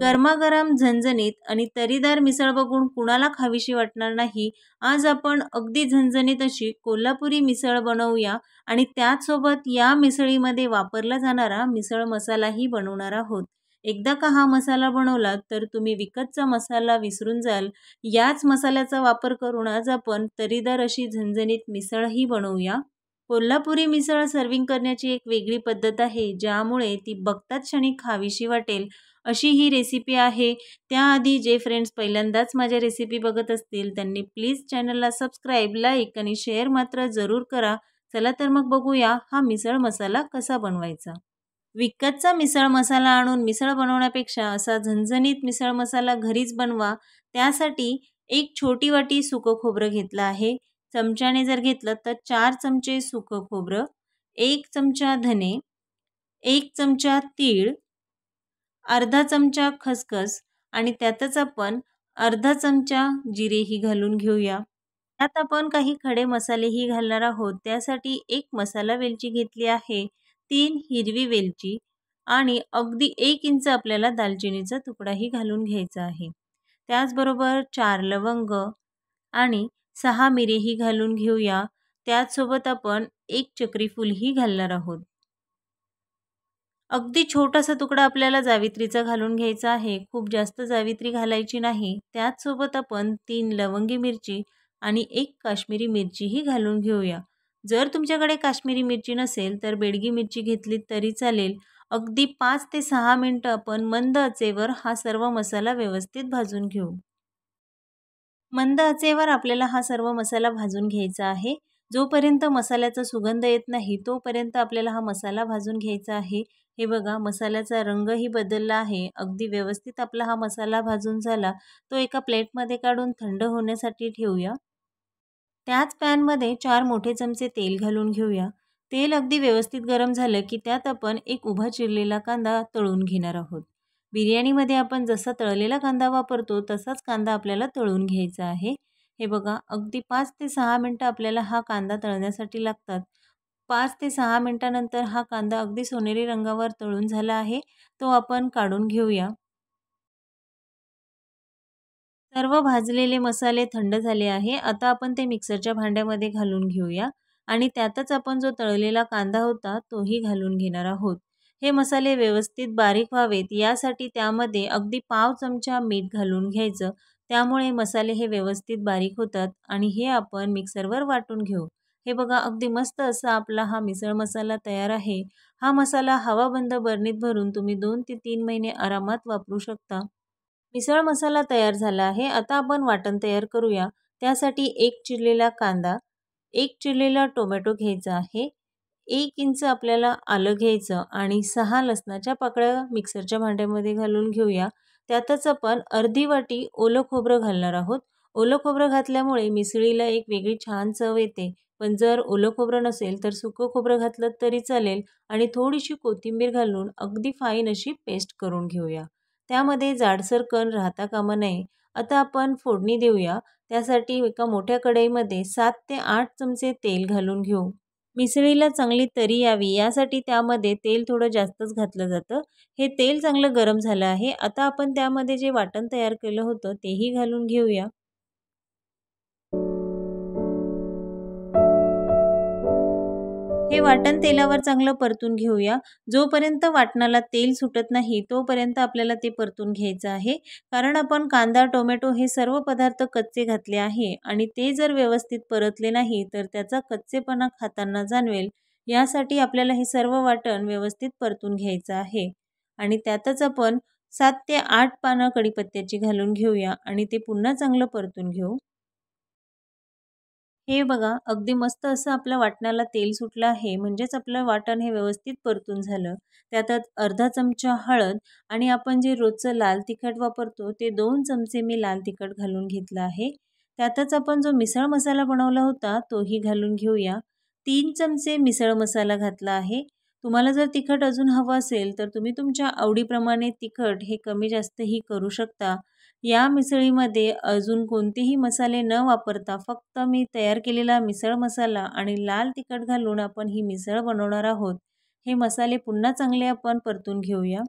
गरमागरम झणझणीत आणि तरीदार मिसळ बघून कुणाला खावीशी वाटणार नाही आज आपण अगदी झणझणीत अशी कोल्हापुरी मिसळ बनवूया आणि त्याचसोबत या मिसळीमध्ये वापरला जाणारा मिसळ मसालाही बनवणार आहोत एकदा का हा मसाला बनवला तर तुम्ही विकतचा मसाला विसरून जाल याच मसाल्याचा वापर करून आज आपण तरीदार अशी झणझणीत मिसळही बनवूया कोल्हापुरी मिसळ सर्विंग करण्याची एक वेगळी पद्धत आहे ज्यामुळे ती बघतात क्षणी खावीशी वाटेल अशी ही रेसिपी आहे त्याआधी जे फ्रेंड्स पहिल्यांदाच माझ्या रेसिपी बघत असतील त्यांनी प्लीज चॅनलला सबस्क्राईब लाईक आणि शेअर मात्र जरूर करा चला तर मग बघूया हा मिसळ मसाला कसा बनवायचा विकतचा मिसळ मसाला आणून मिसळ बनवण्यापेक्षा असा झणझणीत मिसळ मसाला घरीच बनवा त्यासाठी एक छोटी वाटी सुकं खोबरं घेतलं आहे चमच्याने जर घेतलं तर चार चमचे सुकं खोबरं एक चमचा धने एक चमचा तीळ अर्धा चमचा खसखस आणि त्यातच आपण अर्धा चमचा जिरेही घालून घेऊया त्यात आपण काही खडे मसालेही घालणार आहोत त्यासाठी एक मसाला वेलची घेतली आहे तीन हिरवी वेलची आणि अगदी एक इंच आपल्याला दालचिनीचा तुकडाही घालून घ्यायचा आहे त्याचबरोबर चार लवंग आणि सहा मिरीही घालून घेऊया त्याचसोबत आपण एक चक्रीफूलही घालणार आहोत अगदी छोटासा तुकडा आपल्याला जावित्रीचा घालून घ्यायचा आहे खूप जास्त जावित्री घालायची नाही त्याचसोबत आपण तीन लवंगी मिरची आणि एक काश्मीरी मिरचीही घालून घेऊया जर तुमच्याकडे काश्मीरी मिरची नसेल तर बेडगी मिरची घेतली तरी चालेल अगदी पाच ते सहा मिनटं आपण मंद आचेवर हा सर्व मसाला व्यवस्थित भाजून घेऊ मंद आचेवर आपल्याला हा सर्व मसाला भाजून घ्यायचा आहे जोपर्यंत मसाल्याचा सुगंध येत नाही तोपर्यंत आपल्याला हा मसाला भाजून घ्यायचा आहे हे बघा मसाल्याचा रंगही बदलला आहे अगदी व्यवस्थित आपला हा मसाला भाजून झाला तो एका प्लेटमध्ये काढून थंड होण्यासाठी ठेवूया त्याच पॅनमध्ये चार मोठे चमचे तेल घालून घेऊया तेल अगदी व्यवस्थित गरम झालं की त्यात आपण एक उभा चिरलेला कांदा तळून घेणार आहोत बिर्याणीमध्ये आपण जसा तळलेला कांदा वापरतो तसाच कांदा आपल्याला तळून घ्यायचा आहे हे बघा अगदी पाच ते सहा मिनटं आपल्याला हा कांदा तळण्यासाठी लागतात पाच ते सहा मिनटानंतर हा कांदा अगदी सोनेरी रंगावर तळून झाला आहे तो आपण काढून घेऊया सर्व भाजलेले मसाले थंड झाले आहे आता आपण ते मिक्सरच्या भांड्यामध्ये घालून घेऊया आणि त्यातच आपण जो तळलेला कांदा होता तोही घालून घेणार आहोत हे मसाले व्यवस्थित बारीक व्हावेत यासाठी त्यामध्ये अगदी पाव चमचा मीठ घालून घ्यायचं त्यामुळे मसाले हे व्यवस्थित बारीक होतात आणि हे आपण मिक्सरवर वाटून घेऊ हे बघा अगदी मस्त असा आपला हा मिसळ मसाला तयार आहे हा मसाला हवाबंद बरणीत भरून तुम्ही दोन ते तीन महिने आरामात वापरू शकता मिसळ मसाला तयार झाला आहे आता आपण वाटण तयार करूया त्यासाठी एक चिरलेला कांदा एक चिरलेला टोमॅटो घ्यायचा आहे एक इंच आपल्याला आलं घ्यायचं आणि सहा लसणाच्या पाकळ्या मिक्सरच्या भांड्यामध्ये घालून घेऊया त्यातच आपण अर्धी वाटी ओलं खोबरं घालणार आहोत ओलं खोबरं घातल्यामुळे मिसळीला एक वेगळी छान चव येते पण जर ओलं खोबरं नसेल तर सुकं खोबरं घातलं तरी चालेल आणि थोडीशी कोथिंबीर घालून अगदी फाईन अशी पेस्ट करून घेऊया त्यामध्ये जाडसर कण राहता कामा नये आता आपण फोडणी देऊया त्यासाठी एका मोठ्या कढईमध्ये सात ते आठ चमचे तेल घालून घेऊ मिसळीला चांगली तरी यावी यासाठी त्यामध्ये तेल थोडं जास्तच घातलं जातं हे तेल चांगलं गरम झालं आहे आता आपण त्यामध्ये जे वाटण तयार केलं होतं तेही घालून घेऊया हे वाटण तेलावर चांगलं परतून घेऊया जोपर्यंत वाटणाला तेल सुटत नाही तोपर्यंत आपल्याला ते परतून घ्यायचं आहे कारण आपण कांदा टोमॅटो हे सर्व पदार्थ कच्चे घातले आहे आणि ते जर व्यवस्थित परतले नाही तर त्याचा कच्चेपणा खाताना जाणवेल यासाठी आपल्याला हे सर्व वाटण व्यवस्थित परतून घ्यायचं आहे आणि त्यातच आपण सात ते आठ पानं कडीपत्त्याची घालून घेऊया आणि ते पुन्हा चांगलं परतून घेऊ हे बघा अगदी मस्त असं आपल्या वाटणाला तेल सुटलं आहे म्हणजेच आपलं वाटण हे व्यवस्थित परतून झालं त्यातच अर्धा चमचा हळद आणि आपण जे रोजचं लाल तिखट वापरतो ते दोन चमचे मी लाल तिखट घालून घेतलं आहे त्यातच आपण जो मिसळ मसाला बनवला होता तोही घालून घेऊया तीन चमचे मिसळ मसाला घातला आहे तुम्हाला जर तिखट अजून हवं असेल तर तुम्ही तुमच्या आवडीप्रमाणे तिखट हे कमी जास्तही करू शकता या मिसळीमध्ये अजून कोणतेही मसाले न वापरता फक्त मी तयार केलेला मिसळ मसाला आणि लाल तिखट घालून आपण ही मिसळ बनवणार आहोत हे मसाले पुन्हा चांगले आपण परतून घेऊया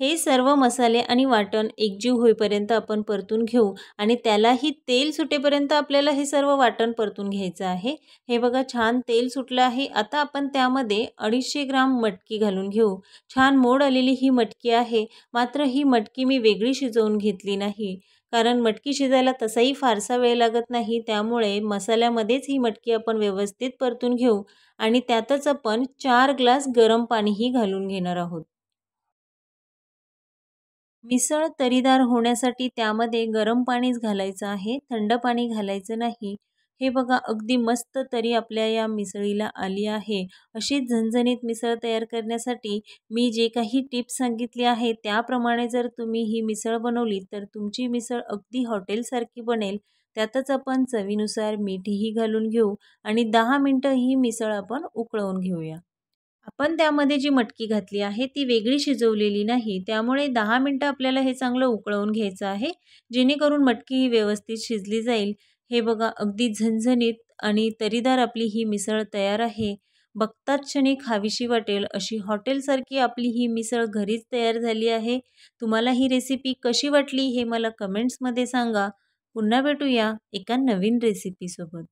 हे सर्व मसाले आणि वाटण एकजीव होईपर्यंत आपण परतून घेऊ आणि त्यालाही तेल सुटेपर्यंत आपल्याला हे सर्व वाटण परतून घ्यायचं आहे हे बघा छान तेल सुटलं आहे आता आपण त्यामध्ये अडीचशे ग्राम मटकी घालून घेऊ छान मोड आलेली ही मटकी आहे मात्र ही मटकी मी वेगळी शिजवून घेतली नाही कारण मटकी शिजायला तसाही फारसा वेळ लागत नाही त्यामुळे मसाल्यामध्येच ही मटकी आपण व्यवस्थित परतून घेऊ आणि त्यातच आपण चार ग्लास गरम पाणीही घालून घेणार आहोत मिसळ तरीदार होण्यासाठी त्यामध्ये गरम पाणीच घालायचं आहे थंड पाणी घालायचं नाही हे बघा अगदी मस्त तरी आपल्या या मिसळीला आली आहे अशीच झणझणीत मिसळ तयार करण्यासाठी मी जे काही टिप्स सांगितली आहे त्याप्रमाणे जर तुम्ही ही मिसळ बनवली तर तुमची मिसळ अगदी हॉटेलसारखी बनेल त्यातच आपण चवीनुसार मीठही घालून घेऊ आणि दहा मिनटं ही मिसळ आपण उकळवून घेऊया आपण त्यामध्ये जी मटकी घातली आहे ती वेगळी शिजवलेली नाही त्यामुळे दहा मिनटं आपल्याला हे चांगलं उकळवून घ्यायचं आहे जेणेकरून मटकी ही व्यवस्थित शिजली जाईल हे बघा अगदी झणझणीत आणि तरीदार आपली ही मिसळ तयार आहे बघताच क्षणी खावीशी वाटेल अशी हॉटेलसारखी आपली ही मिसळ घरीच तयार झाली आहे तुम्हाला ही रेसिपी कशी वाटली हे मला कमेंट्समध्ये सांगा पुन्हा भेटूया एका नवीन रेसिपीसोबत